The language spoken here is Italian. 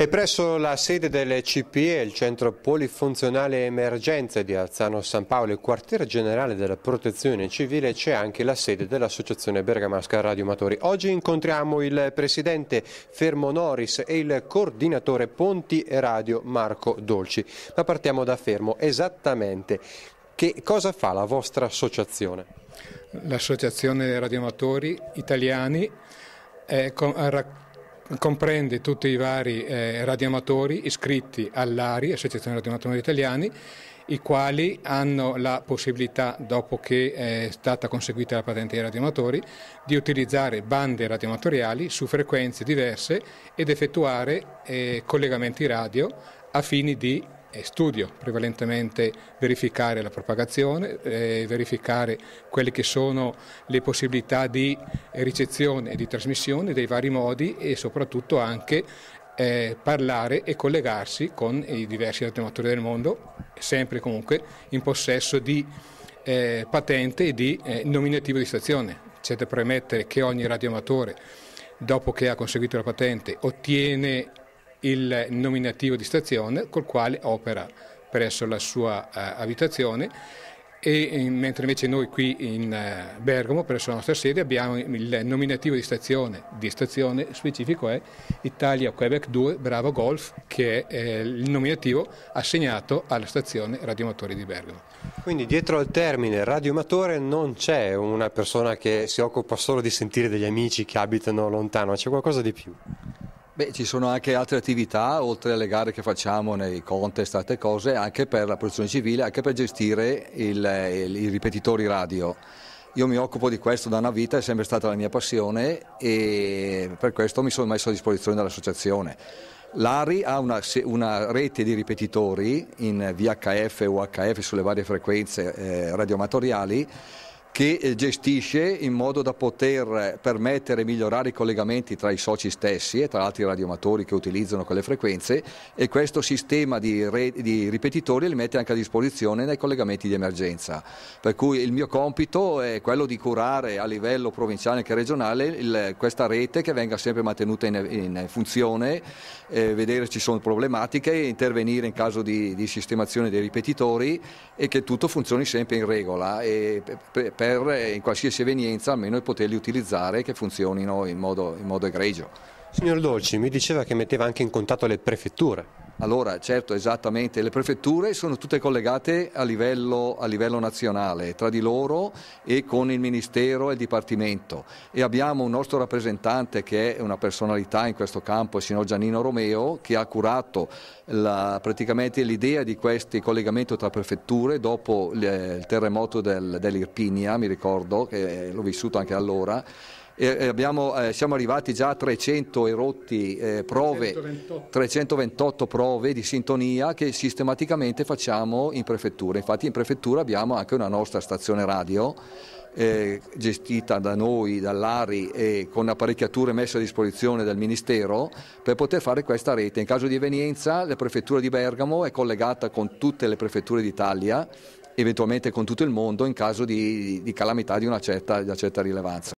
E presso la sede del CPE, il centro polifunzionale emergenze di Alzano San Paolo, il quartiere generale della protezione civile, c'è anche la sede dell'associazione bergamasca radiomatori. Oggi incontriamo il presidente Fermo Noris e il coordinatore Ponti e Radio Marco Dolci. Ma partiamo da Fermo, esattamente che cosa fa la vostra associazione? L'associazione radioamatori italiani è con, comprende tutti i vari eh, radioamatori iscritti all'ARI, Associazione Radioamatori Italiani, i quali hanno la possibilità, dopo che eh, è stata conseguita la patente dei radioamatori, di utilizzare bande radioamatoriali su frequenze diverse ed effettuare eh, collegamenti radio a fini di studio prevalentemente verificare la propagazione, eh, verificare quelle che sono le possibilità di ricezione e di trasmissione dei vari modi e soprattutto anche eh, parlare e collegarsi con i diversi radioamatori del mondo, sempre comunque in possesso di eh, patente e di eh, nominativo di stazione. C'è da premettere che ogni radioamatore dopo che ha conseguito la patente ottiene il nominativo di stazione col quale opera presso la sua uh, abitazione e mentre invece noi qui in eh, Bergamo, presso la nostra sede, abbiamo il nominativo di stazione, di stazione specifico è Italia Quebec 2 Bravo Golf, che è eh, il nominativo assegnato alla stazione radioamatore di Bergamo. Quindi dietro al termine radioamatore non c'è una persona che si occupa solo di sentire degli amici che abitano lontano, c'è qualcosa di più. Beh, ci sono anche altre attività, oltre alle gare che facciamo nei contest, altre cose, anche per la protezione civile, anche per gestire i ripetitori radio. Io mi occupo di questo da una vita, è sempre stata la mia passione e per questo mi sono messo a disposizione dell'associazione. L'ARI ha una, una rete di ripetitori in VHF e UHF sulle varie frequenze eh, radioamatoriali che eh, gestisce in modo da poter eh, permettere e migliorare i collegamenti tra i soci stessi e tra altri radioamatori che utilizzano quelle frequenze e questo sistema di, re, di, ripetitori li mette anche a disposizione nei collegamenti di emergenza. Per cui il mio compito è quello di curare a livello provinciale e regionale il, questa rete che venga sempre mantenuta in, in funzione, eh, vedere se ci sono problematiche, intervenire in caso di, di, sistemazione dei ripetitori e che tutto funzioni sempre in regola. E, per, per eh, in qualsiasi evenienza almeno poterli utilizzare e che funzionino in modo, in modo egregio. Signor Dolci mi diceva che metteva anche in contatto le prefetture. Allora, certo, esattamente, le prefetture sono tutte collegate a livello, a livello, nazionale, tra di loro e con il Ministero e il Dipartimento e abbiamo un nostro rappresentante che è una personalità in questo campo, il signor Giannino Romeo, che ha curato la, praticamente l'idea di questo collegamento tra prefetture dopo il terremoto del, dell'Irpinia, mi ricordo, che l'ho vissuto anche allora eh, abbiamo, eh, siamo arrivati già a 300 erotti eh, prove, 328. 328 prove di sintonia che sistematicamente facciamo in prefettura. Infatti in prefettura abbiamo anche una nostra stazione radio eh, gestita da noi, dall'ARI e con apparecchiature messe a disposizione dal Ministero per poter fare questa rete. In caso di evenienza la Prefettura di Bergamo è collegata con tutte le prefetture d'Italia, eventualmente con tutto il mondo in caso di, di calamità di una certa, di una certa rilevanza.